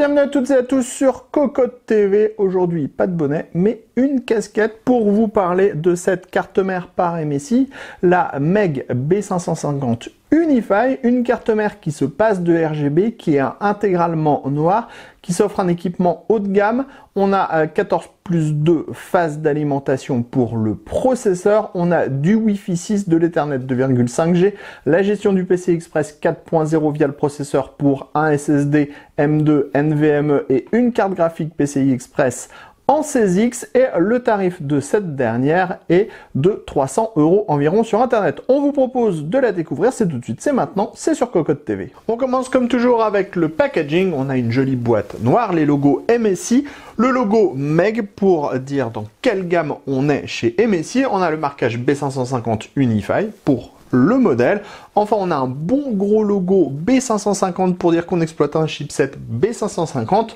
bienvenue à toutes et à tous sur Cocotte TV. Aujourd'hui, pas de bonnet, mais une casquette pour vous parler de cette carte mère par MSI, la MEG B550 Unify, une carte mère qui se passe de RGB, qui est intégralement noire, qui s'offre un équipement haut de gamme. On a 14 euh, plus 2 phases d'alimentation pour le processeur. On a du Wi-Fi 6, de l'Ethernet 2,5G, la gestion du PCI Express 4.0 via le processeur pour un SSD M2 NVMe et une carte graphique PCI Express en 16X et le tarif de cette dernière est de 300 euros environ sur internet. On vous propose de la découvrir, c'est tout de suite, c'est maintenant, c'est sur Cocotte TV. On commence comme toujours avec le packaging, on a une jolie boîte noire, les logos MSI, le logo MEG pour dire dans quelle gamme on est chez MSI, on a le marquage B550 Unify pour le modèle. Enfin, on a un bon gros logo B550 pour dire qu'on exploite un chipset B550.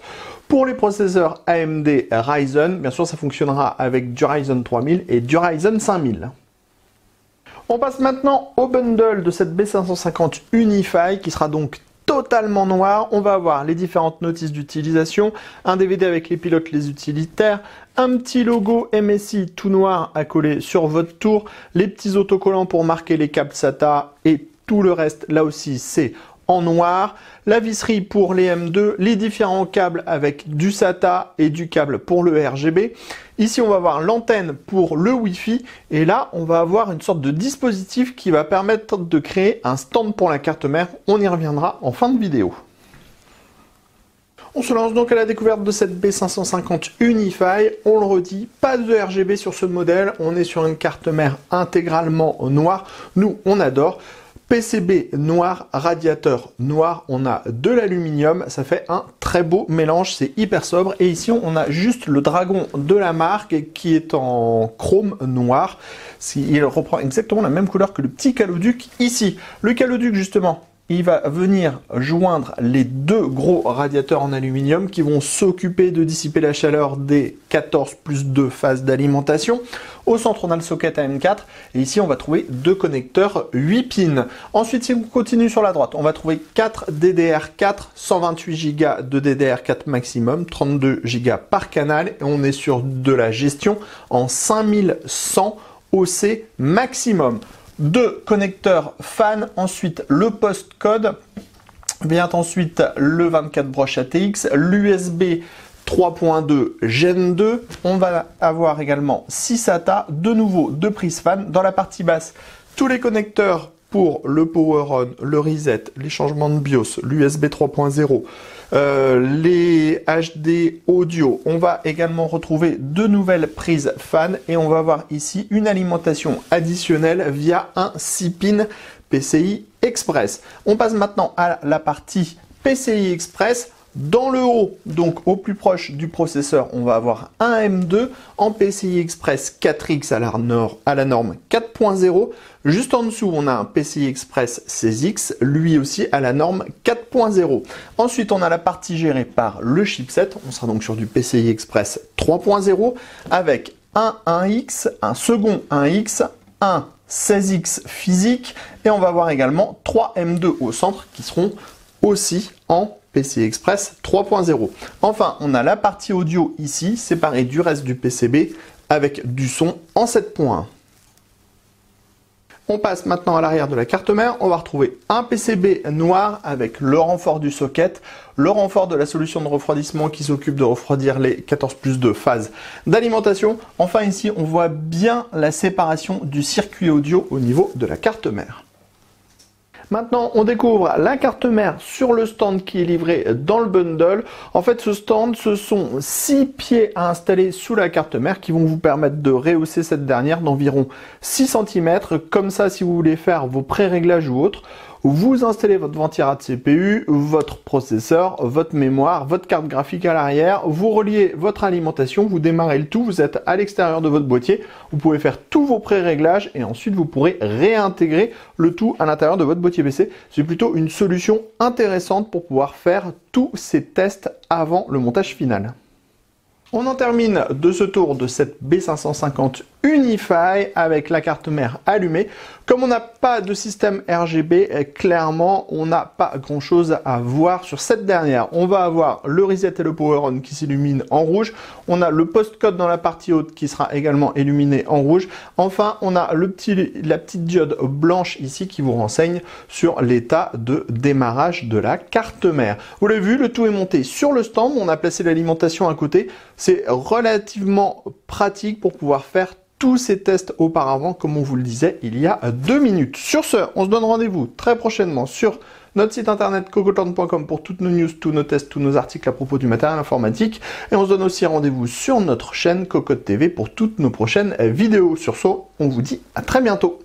Pour les processeurs AMD Ryzen, bien sûr, ça fonctionnera avec du Ryzen 3000 et du Ryzen 5000. On passe maintenant au bundle de cette B550 Unify qui sera donc totalement noir. On va avoir les différentes notices d'utilisation, un DVD avec les pilotes, les utilitaires, un petit logo MSI tout noir à coller sur votre tour, les petits autocollants pour marquer les câbles SATA et tout le reste, là aussi, c'est en noir, la visserie pour les M2, les différents câbles avec du SATA et du câble pour le RGB. Ici, on va avoir l'antenne pour le Wi-Fi et là, on va avoir une sorte de dispositif qui va permettre de créer un stand pour la carte mère. On y reviendra en fin de vidéo. On se lance donc à la découverte de cette B550 Unify. On le redit, pas de RGB sur ce modèle. On est sur une carte mère intégralement noire. Nous, on adore. PCB noir, radiateur noir, on a de l'aluminium, ça fait un très beau mélange, c'est hyper sobre. Et ici, on a juste le dragon de la marque qui est en chrome noir. Il reprend exactement la même couleur que le petit caloduc ici. Le caloduc, justement, il va venir joindre les deux gros radiateurs en aluminium qui vont s'occuper de dissiper la chaleur des 14 plus 2 phases d'alimentation. Au centre, on a le socket AM4 et ici, on va trouver deux connecteurs 8 pins. Ensuite, si on continue sur la droite, on va trouver 4 DDR4, 128 Go de DDR4 maximum, 32 Go par canal et on est sur de la gestion en 5100 OC maximum. Deux connecteurs fan, ensuite le postcode, vient ensuite le 24 broches ATX, l'USB 3.2 Gen 2. On va avoir également 6 SATA, de nouveau 2 prises fan. Dans la partie basse, tous les connecteurs pour le power on, le reset, les changements de BIOS, l'USB 3.0, euh, les HD audio. On va également retrouver deux nouvelles prises fan et on va avoir ici une alimentation additionnelle via un 6 pin PCI Express. On passe maintenant à la partie PCI Express. Dans le haut, donc au plus proche du processeur, on va avoir un M2 en PCI Express 4X à la, norme 4.0. Juste en dessous, on a un PCI Express 16X, lui aussi à la norme 4.0. Ensuite, on a la partie gérée par le chipset. On sera donc sur du PCI Express 3.0 avec un 1X, un second 1X, un 16X physique et on va avoir également 3 M2 au centre qui seront aussi en PC Express 3.0. Enfin, on a la partie audio ici, séparée du reste du PCB, avec du son en 7.1. On passe maintenant à l'arrière de la carte mère. On va retrouver un PCB noir avec le renfort du socket, le renfort de la solution de refroidissement qui s'occupe de refroidir les 14 plus 2 phases d'alimentation. Enfin ici, on voit bien la séparation du circuit audio au niveau de la carte mère. Maintenant, on découvre la carte mère sur le stand qui est livré dans le bundle. En fait, ce stand, ce sont 6 pieds à installer sous la carte mère qui vont vous permettre de rehausser cette dernière d'environ 6 cm. Comme ça, si vous voulez faire vos pré-réglages ou autres, vous installez votre ventirad CPU, votre processeur, votre mémoire, votre carte graphique à l'arrière, vous reliez votre alimentation, vous démarrez le tout, vous êtes à l'extérieur de votre boîtier, vous pouvez faire tous vos pré-réglages et ensuite vous pourrez réintégrer le tout à l'intérieur de votre boîtier PC. C'est plutôt une solution intéressante pour pouvoir faire tous ces tests avant le montage final. On en termine de ce tour de cette B550 Unify avec la carte mère allumée. Comme on n'a pas de système RGB, eh, clairement, on n'a pas grand-chose à voir sur cette dernière. On va avoir le reset et le power on qui s'illuminent en rouge. On a le post-code dans la partie haute qui sera également illuminé en rouge. Enfin, on a le petit, la petite diode blanche ici qui vous renseigne sur l'état de démarrage de la carte mère. Vous l'avez vu, le tout est monté sur le stand. On a placé l'alimentation à côté. C'est relativement pratique pour pouvoir faire tous ces tests auparavant, comme on vous le disait il y a euh, deux minutes. Sur ce, on se donne rendez-vous très prochainement sur notre site internet cocotorn.com pour toutes nos news, tous nos tests, tous nos articles à propos du matériel informatique. Et on se donne aussi rendez-vous sur notre chaîne Cocotte TV pour toutes nos prochaines euh, vidéos. Sur ce, on vous dit à très bientôt.